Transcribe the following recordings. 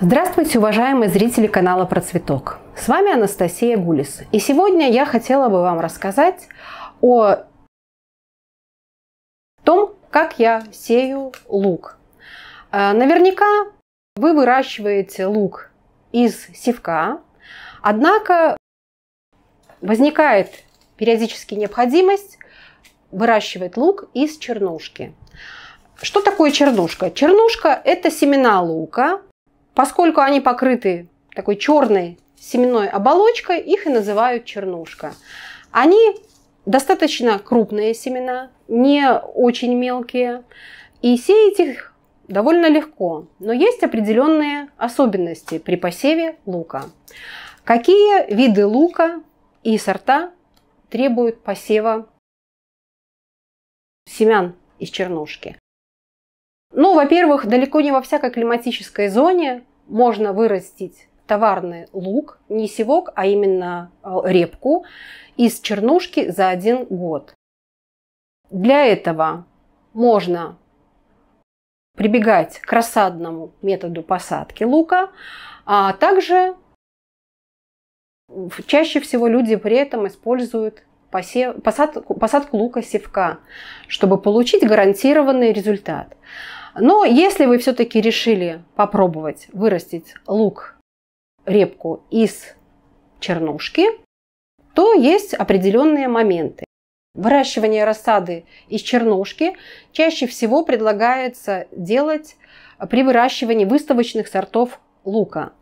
Здравствуйте, уважаемые зрители канала Про Цветок. С вами Анастасия Гулис. И сегодня я хотела бы вам рассказать о том, как я сею лук. А, наверняка вы выращиваете лук из севка, однако возникает периодически необходимость выращивать лук из чернушки. Что такое чернушка? Чернушка – это семена лука, Поскольку они покрыты такой черной семенной оболочкой, их и называют чернушка. Они достаточно крупные семена, не очень мелкие, и сеять их довольно легко, но есть определенные особенности при посеве лука. Какие виды лука и сорта требуют посева семян из чернушки? Ну, во-первых, далеко не во всякой климатической зоне можно вырастить товарный лук, не севок, а именно э, репку из чернушки за один год. Для этого можно прибегать к рассадному методу посадки лука, а также чаще всего люди при этом используют посев, посадку, посадку лука севка, чтобы получить гарантированный результат. Но если вы все-таки решили попробовать вырастить лук, репку из чернушки, то есть определенные моменты. Выращивание рассады из чернушки чаще всего предлагается делать при выращивании выставочных сортов лука.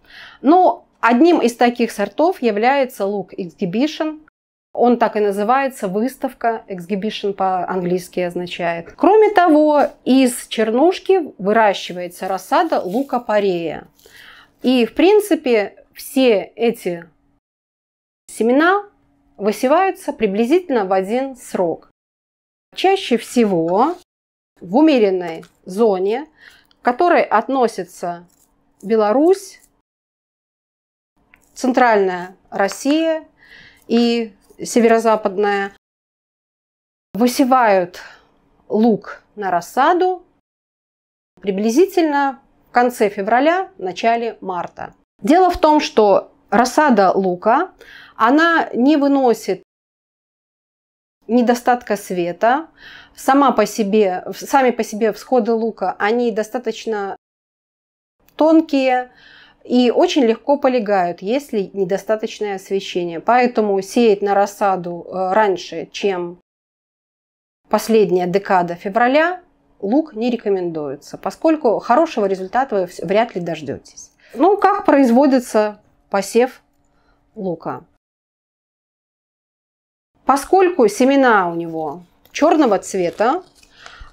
Но одним из таких сортов является лук Exhibition он так и называется, выставка, exhibition по-английски означает. Кроме того, из чернушки выращивается рассада лука-порея. И, в принципе, все эти семена высеваются приблизительно в один срок. Чаще всего в умеренной зоне, к которой относятся Беларусь, Центральная Россия и северо-западная, высевают лук на рассаду приблизительно в конце февраля, начале марта. Дело в том, что рассада лука, она не выносит недостатка света. Сама по себе, сами по себе всходы лука, они достаточно тонкие, и очень легко полегают, если недостаточное освещение. Поэтому сеять на рассаду э, раньше, чем последняя декада февраля, лук не рекомендуется, поскольку хорошего результата вы вряд ли дождетесь. Ну, как производится посев лука? Поскольку семена у него черного цвета,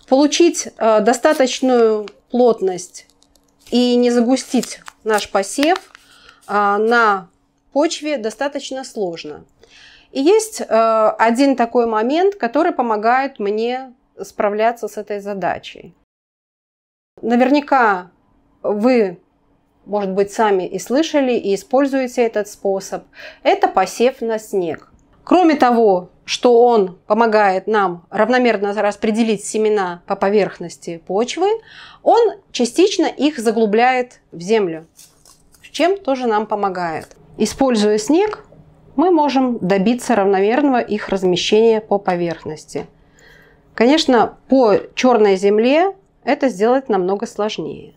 получить э, достаточную плотность и не загустить наш посев а, на почве достаточно сложно. И есть э, один такой момент, который помогает мне справляться с этой задачей. Наверняка вы, может быть, сами и слышали, и используете этот способ. Это посев на снег. Кроме того, что он помогает нам равномерно распределить семена по поверхности почвы, он частично их заглубляет в землю, чем тоже нам помогает. Используя снег, мы можем добиться равномерного их размещения по поверхности. Конечно, по черной земле это сделать намного сложнее.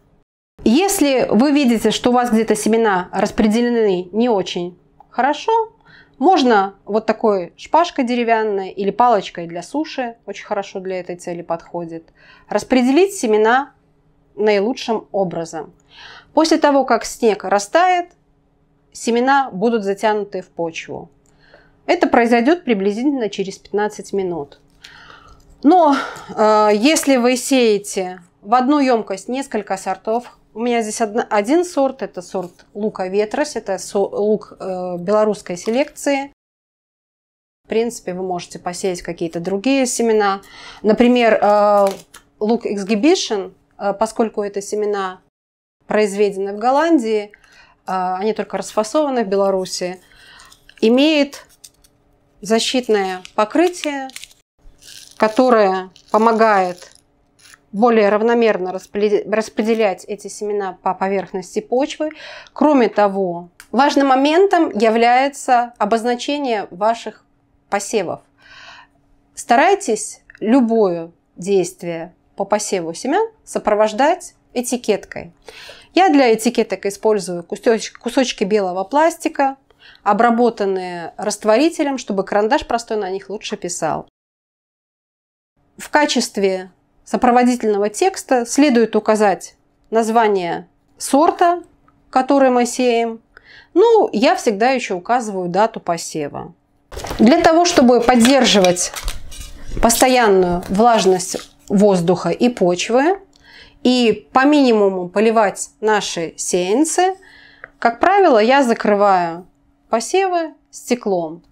Если вы видите, что у вас где-то семена распределены не очень хорошо, можно вот такой шпажкой деревянной или палочкой для суши, очень хорошо для этой цели подходит. Распределить семена наилучшим образом. После того, как снег растает, семена будут затянуты в почву. Это произойдет приблизительно через 15 минут. Но э, если вы сеете в одну емкость несколько сортов у меня здесь одна, один сорт, это сорт лука ветрос, это со, лук э, белорусской селекции. В принципе, вы можете посеять какие-то другие семена. Например, э, лук эксгибишн, э, поскольку это семена произведены в Голландии, э, они только расфасованы в Беларуси, имеет защитное покрытие, которое помогает более равномерно распределять эти семена по поверхности почвы. Кроме того, важным моментом является обозначение ваших посевов. Старайтесь любое действие по посеву семян сопровождать этикеткой. Я для этикеток использую кусочки белого пластика, обработанные растворителем, чтобы карандаш простой на них лучше писал. В качестве сопроводительного текста следует указать название сорта, который мы сеем. Ну, я всегда еще указываю дату посева. Для того, чтобы поддерживать постоянную влажность воздуха и почвы и по минимуму поливать наши сеянцы, как правило, я закрываю посевы стеклом.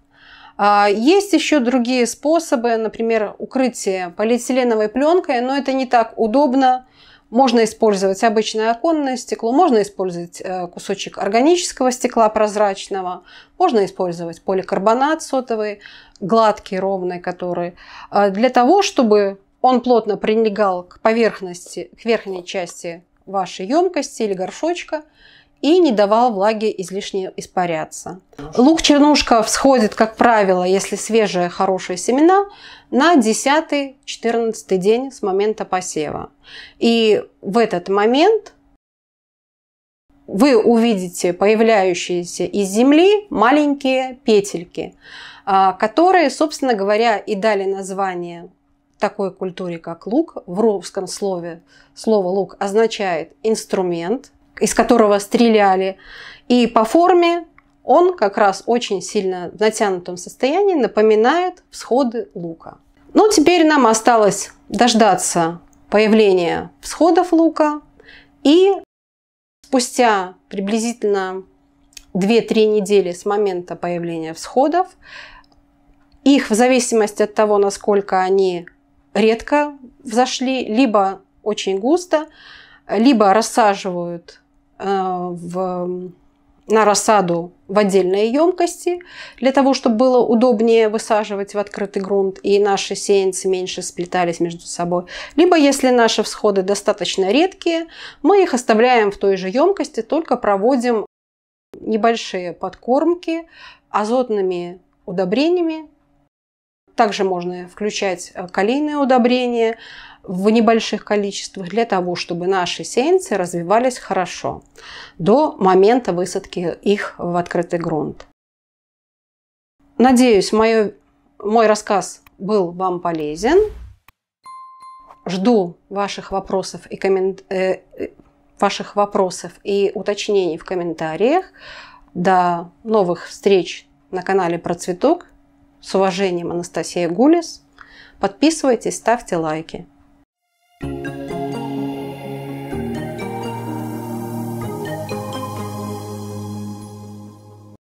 А, есть еще другие способы, например, укрытие полиэтиленовой пленкой, но это не так удобно. Можно использовать обычное оконное стекло, можно использовать э, кусочек органического стекла прозрачного, можно использовать поликарбонат сотовый, гладкий, ровный, который, э, для того, чтобы он плотно прилегал к поверхности, к верхней части вашей емкости или горшочка – и не давал влаге излишне испаряться. Лук-чернушка всходит, как правило, если свежие хорошие семена, на 10-14 день с момента посева. И в этот момент вы увидите появляющиеся из земли маленькие петельки, а, которые, собственно говоря, и дали название такой культуре, как лук. В русском слове слово лук означает инструмент, из которого стреляли. И по форме он как раз очень сильно в натянутом состоянии напоминает всходы лука. Ну, теперь нам осталось дождаться появления всходов лука. И спустя приблизительно 2-3 недели с момента появления всходов, их в зависимости от того, насколько они редко взошли, либо очень густо, либо рассаживают а, в, на рассаду в отдельные емкости, для того, чтобы было удобнее высаживать в открытый грунт, и наши сеянцы меньше сплетались между собой. Либо, если наши всходы достаточно редкие, мы их оставляем в той же емкости, только проводим небольшие подкормки азотными удобрениями. Также можно включать э, калийные удобрения – в небольших количествах для того, чтобы наши сеянцы развивались хорошо до момента высадки их в открытый грунт. Надеюсь, мой, мой рассказ был вам полезен. Жду ваших вопросов и, коммент... Э, э, ваших вопросов и уточнений в комментариях. До новых встреч на канале Процветок. С уважением, Анастасия Гулис. Подписывайтесь, ставьте лайки.